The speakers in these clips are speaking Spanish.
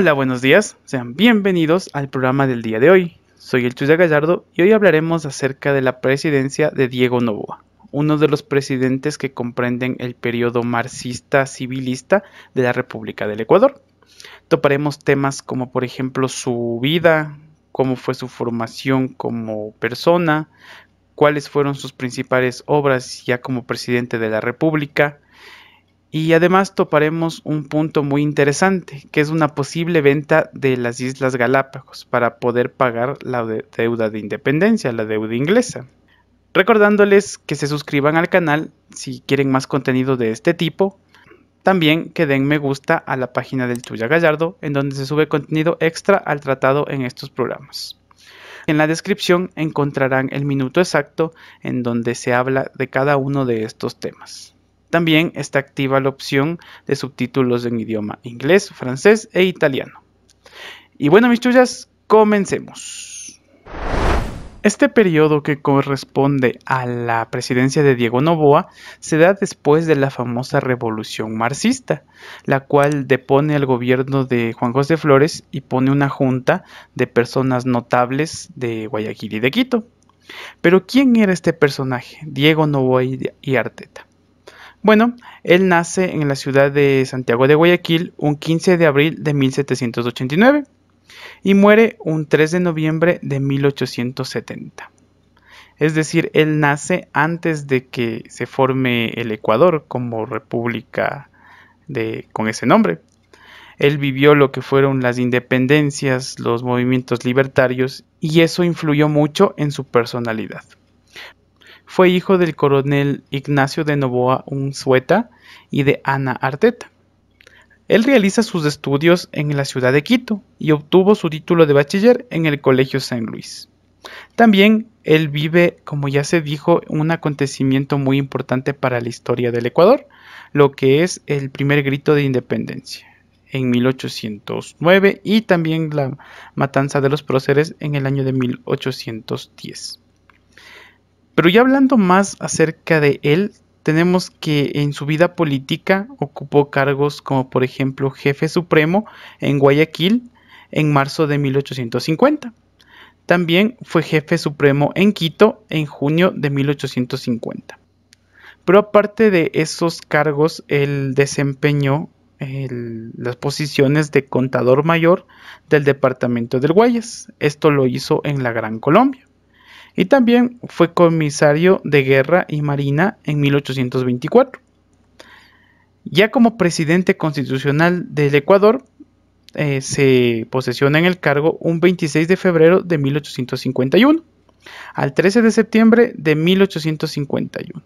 Hola, buenos días. Sean bienvenidos al programa del día de hoy. Soy el Chuya Gallardo y hoy hablaremos acerca de la presidencia de Diego Novoa, uno de los presidentes que comprenden el periodo marxista-civilista de la República del Ecuador. Toparemos temas como por ejemplo su vida, cómo fue su formación como persona, cuáles fueron sus principales obras ya como presidente de la República, y además toparemos un punto muy interesante, que es una posible venta de las Islas Galápagos para poder pagar la deuda de independencia, la deuda inglesa. Recordándoles que se suscriban al canal si quieren más contenido de este tipo. También que den me gusta a la página del Tuya Gallardo, en donde se sube contenido extra al tratado en estos programas. En la descripción encontrarán el minuto exacto en donde se habla de cada uno de estos temas. También está activa la opción de subtítulos en idioma inglés, francés e italiano. Y bueno, mis chuyas, comencemos. Este periodo que corresponde a la presidencia de Diego Novoa se da después de la famosa revolución marxista, la cual depone al gobierno de Juan José Flores y pone una junta de personas notables de Guayaquil y de Quito. Pero ¿quién era este personaje, Diego Novoa y Arteta? Bueno, él nace en la ciudad de Santiago de Guayaquil un 15 de abril de 1789 y muere un 3 de noviembre de 1870. Es decir, él nace antes de que se forme el Ecuador como república con ese nombre. Él vivió lo que fueron las independencias, los movimientos libertarios, y eso influyó mucho en su personalidad. Fue hijo del coronel Ignacio de Novoa Unzueta y de Ana Arteta. Él realiza sus estudios en la ciudad de Quito y obtuvo su título de bachiller en el Colegio San Luis. También él vive, como ya se dijo, un acontecimiento muy importante para la historia del Ecuador, lo que es el primer grito de independencia en 1809 y también la matanza de los próceres en el año de 1810. Pero ya hablando más acerca de él, tenemos que en su vida política ocupó cargos como por ejemplo jefe supremo en Guayaquil en marzo de 1850. También fue jefe supremo en Quito en junio de 1850. Pero aparte de esos cargos, él desempeñó las posiciones de contador mayor del departamento del Guayas. Esto lo hizo en la Gran Colombia y también fue comisario de guerra y marina en 1824. Ya como presidente constitucional del Ecuador, eh, se posesiona en el cargo un 26 de febrero de 1851 al 13 de septiembre de 1851.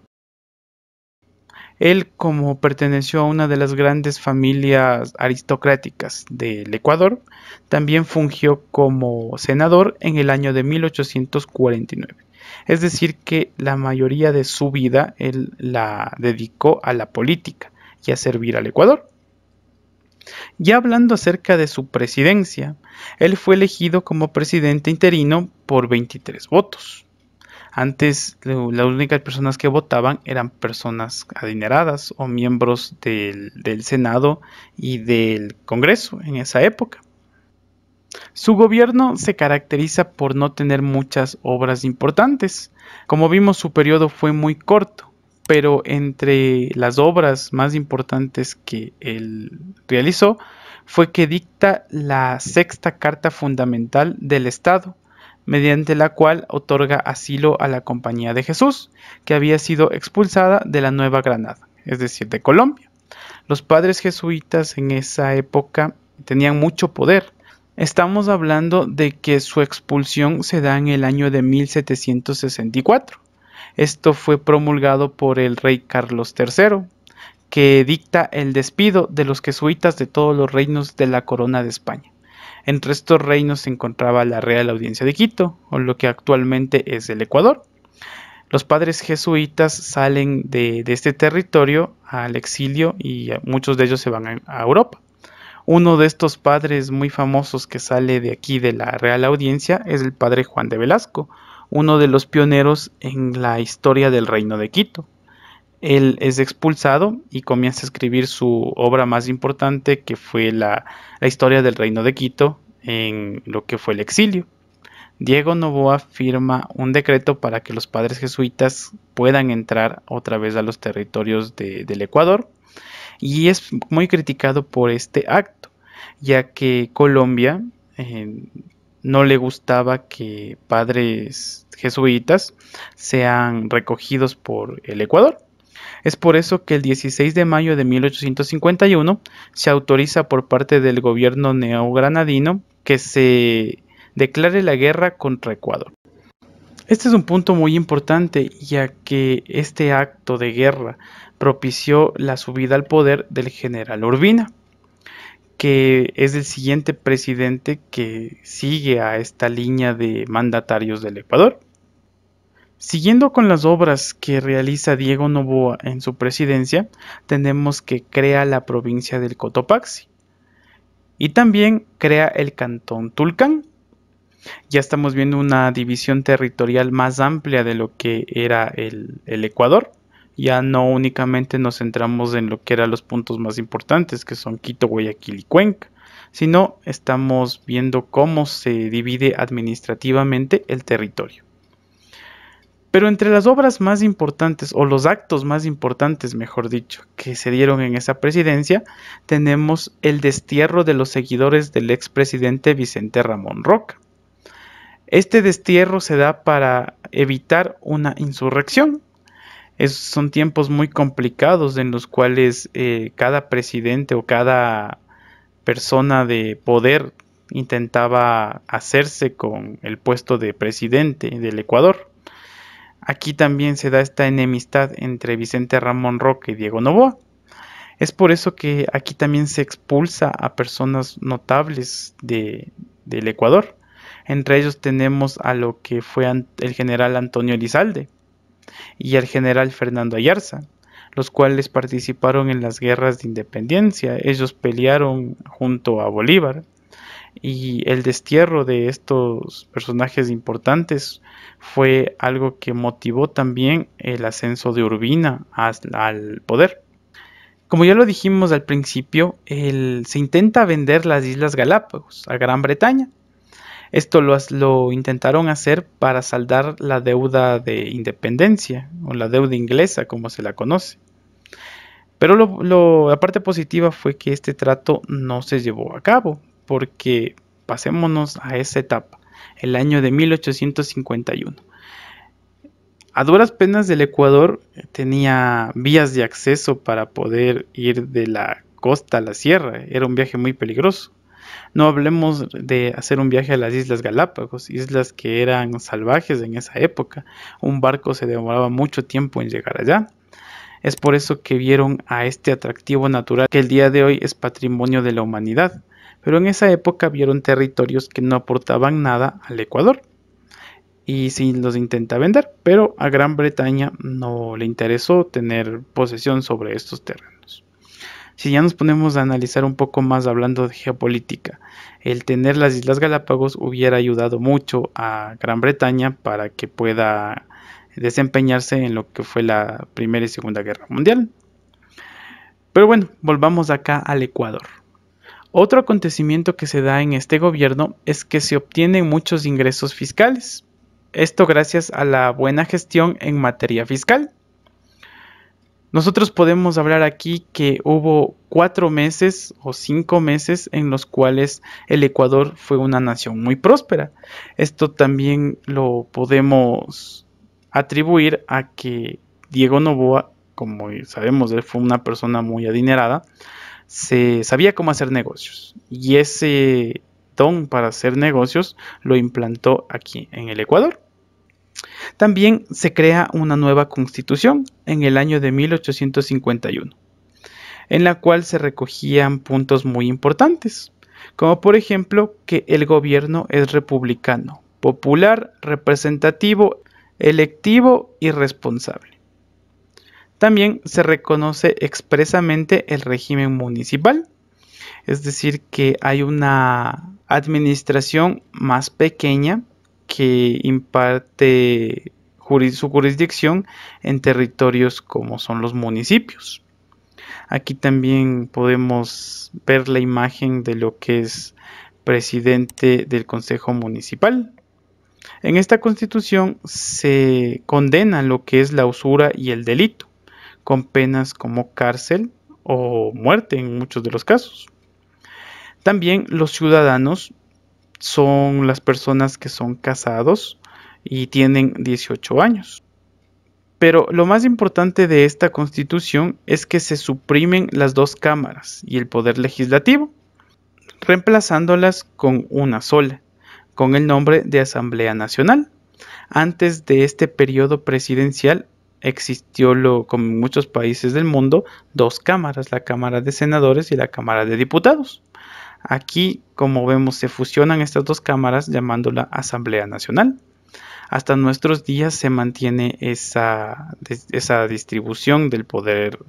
Él, como perteneció a una de las grandes familias aristocráticas del Ecuador, también fungió como senador en el año de 1849. Es decir, que la mayoría de su vida él la dedicó a la política y a servir al Ecuador. Ya hablando acerca de su presidencia, él fue elegido como presidente interino por 23 votos. Antes las únicas personas que votaban eran personas adineradas o miembros del, Senado y del Congreso en esa época. Su gobierno se caracteriza por no tener muchas obras importantes. Como vimos, su periodo fue muy corto, pero entre las obras más importantes que él realizó fue que dicta la sexta carta fundamental del Estado, mediante la cual otorga asilo a la Compañía de Jesús, que había sido expulsada de la Nueva Granada, es decir, de Colombia. Los padres jesuitas en esa época tenían mucho poder. Estamos hablando de que su expulsión se da en el año de 1764. Esto fue promulgado por el rey Carlos III, que dicta el despido de los jesuitas de todos los reinos de la corona de España. Entre estos reinos se encontraba la Real Audiencia de Quito, o lo que actualmente es el Ecuador. Los padres jesuitas salen de, este territorio al exilio y muchos de ellos se van a Europa. Uno de estos padres muy famosos que sale de aquí de la Real Audiencia es el padre Juan de Velasco, uno de los pioneros en la historia del reino de Quito. Él es expulsado y comienza a escribir su obra más importante, que fue la, historia del reino de Quito en lo que fue el exilio. Diego Novoa firma un decreto para que los padres jesuitas puedan entrar otra vez a los territorios del Ecuador y es muy criticado por este acto, ya que Colombia eh, no le gustaba que padres jesuitas sean recogidos por el Ecuador. Es por eso que el 16 de mayo de 1851 se autoriza por parte del gobierno neogranadino que se declare la guerra contra Ecuador. Este es un punto muy importante ya que este acto de guerra propició la subida al poder del general Urbina, que es el siguiente presidente que sigue a esta línea de mandatarios del Ecuador. Siguiendo con las obras que realiza Diego Noboa en su presidencia, tenemos que crea la provincia del Cotopaxi y también crea el cantón Tulcán. Ya estamos viendo una división territorial más amplia de lo que era el, el Ecuador. Ya no únicamente nos centramos en lo que eran los puntos más importantes, que son Quito, Guayaquil y Cuenca, sino estamos viendo cómo se divide administrativamente el territorio. Pero entre las obras más importantes, o los actos más importantes, mejor dicho, que se dieron en esa presidencia, tenemos el destierro de los seguidores del expresidente Vicente Ramón Roca. Este destierro se da para evitar una insurrección. son tiempos muy complicados en los cuales eh, cada presidente o cada persona de poder intentaba hacerse con el puesto de presidente del Ecuador. Aquí también se da esta enemistad entre Vicente Ramón Roque y Diego Novoa. Es por eso que aquí también se expulsa a personas notables del Ecuador. Entre ellos tenemos a lo que fue el general Antonio Elizalde y al general Fernando Ayarza, los cuales participaron en las guerras de independencia. Ellos pelearon junto a Bolívar y el destierro de estos personajes importantes fue algo que motivó también el ascenso de Urbina al poder. Como ya lo dijimos al principio, se intenta vender las Islas Galápagos a Gran Bretaña. Esto lo, intentaron hacer para saldar la deuda de independencia o la deuda inglesa como se la conoce. Pero la parte positiva fue que este trato no se llevó a cabo porque pasémonos a esa etapa, el año de 1851. A duras penas del Ecuador tenía vías de acceso para poder ir de la costa a la sierra, era un viaje muy peligroso. No hablemos de hacer un viaje a las Islas Galápagos, islas que eran salvajes en esa época. Un barco se demoraba mucho tiempo en llegar allá. Es por eso que vieron a este atractivo natural que el día de hoy es patrimonio de la humanidad pero en esa época vieron territorios que no aportaban nada al Ecuador. Y sí los intenta vender, pero a Gran Bretaña no le interesó tener posesión sobre estos terrenos. Si ya nos ponemos a analizar un poco más hablando de geopolítica, el tener las Islas Galápagos hubiera ayudado mucho a Gran Bretaña para que pueda desempeñarse en lo que fue la Primera y Segunda Guerra Mundial. Pero bueno, volvamos acá al Ecuador. Otro acontecimiento que se da en este gobierno es que se obtienen muchos ingresos fiscales. Esto gracias a la buena gestión en materia fiscal. Nosotros podemos hablar aquí que hubo cuatro meses o cinco meses en los cuales el Ecuador fue una nación muy próspera. Esto también lo podemos atribuir a que Diego Novoa, como sabemos, él fue una persona muy adinerada, se sabía cómo hacer negocios y ese don para hacer negocios lo implantó aquí en el Ecuador. También se crea una nueva constitución en el año de 1851, en la cual se recogían puntos muy importantes, como por ejemplo que el gobierno es republicano, popular, representativo, electivo y responsable. También se reconoce expresamente el régimen municipal, es decir, que hay una administración más pequeña que imparte su jurisdicción en territorios como son los municipios. Aquí también podemos ver la imagen de lo que es presidente del Consejo Municipal. En esta constitución se condena lo que es la usura y el delito con penas como cárcel o muerte en muchos de los casos. También los ciudadanos son las personas que son casados y tienen 18 años. Pero lo más importante de esta constitución es que se suprimen las dos cámaras y el poder legislativo, reemplazándolas con una sola, con el nombre de Asamblea Nacional. Antes de este periodo presidencial existió como en muchos países del mundo, dos cámaras, la Cámara de Senadores y la Cámara de Diputados. Aquí, como vemos, se fusionan estas dos cámaras llamándola Asamblea Nacional. Hasta nuestros días se mantiene esa, esa distribución del poder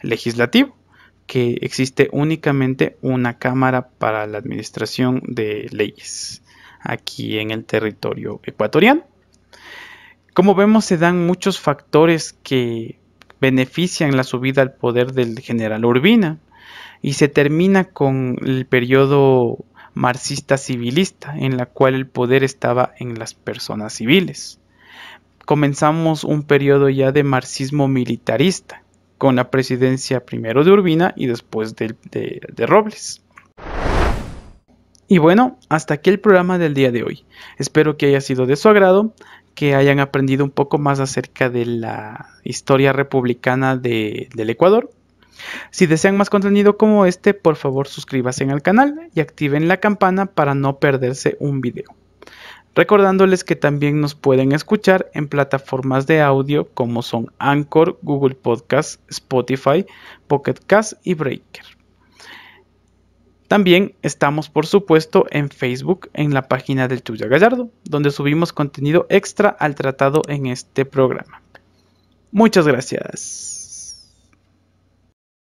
legislativo, que existe únicamente una cámara para la administración de leyes aquí en el territorio ecuatoriano. Como vemos, se dan muchos factores que benefician la subida al poder del general Urbina y se termina con el periodo marxista civilista en la cual el poder estaba en las personas civiles. Comenzamos un periodo ya de marxismo militarista con la presidencia primero de Urbina y después de Robles. Y bueno, hasta aquí el programa del día de hoy. Espero que haya sido de su agrado, que hayan aprendido un poco más acerca de la historia republicana del Ecuador. Si desean más contenido como este, por favor suscríbanse al canal y activen la campana para no perderse un video. Recordándoles que también nos pueden escuchar en plataformas de audio como son Anchor, Google Podcast, Spotify, Pocket Cast y Breaker. También estamos, por supuesto, en Facebook, en la página del tuyo Gallardo, donde subimos contenido extra al tratado en este programa. Muchas gracias.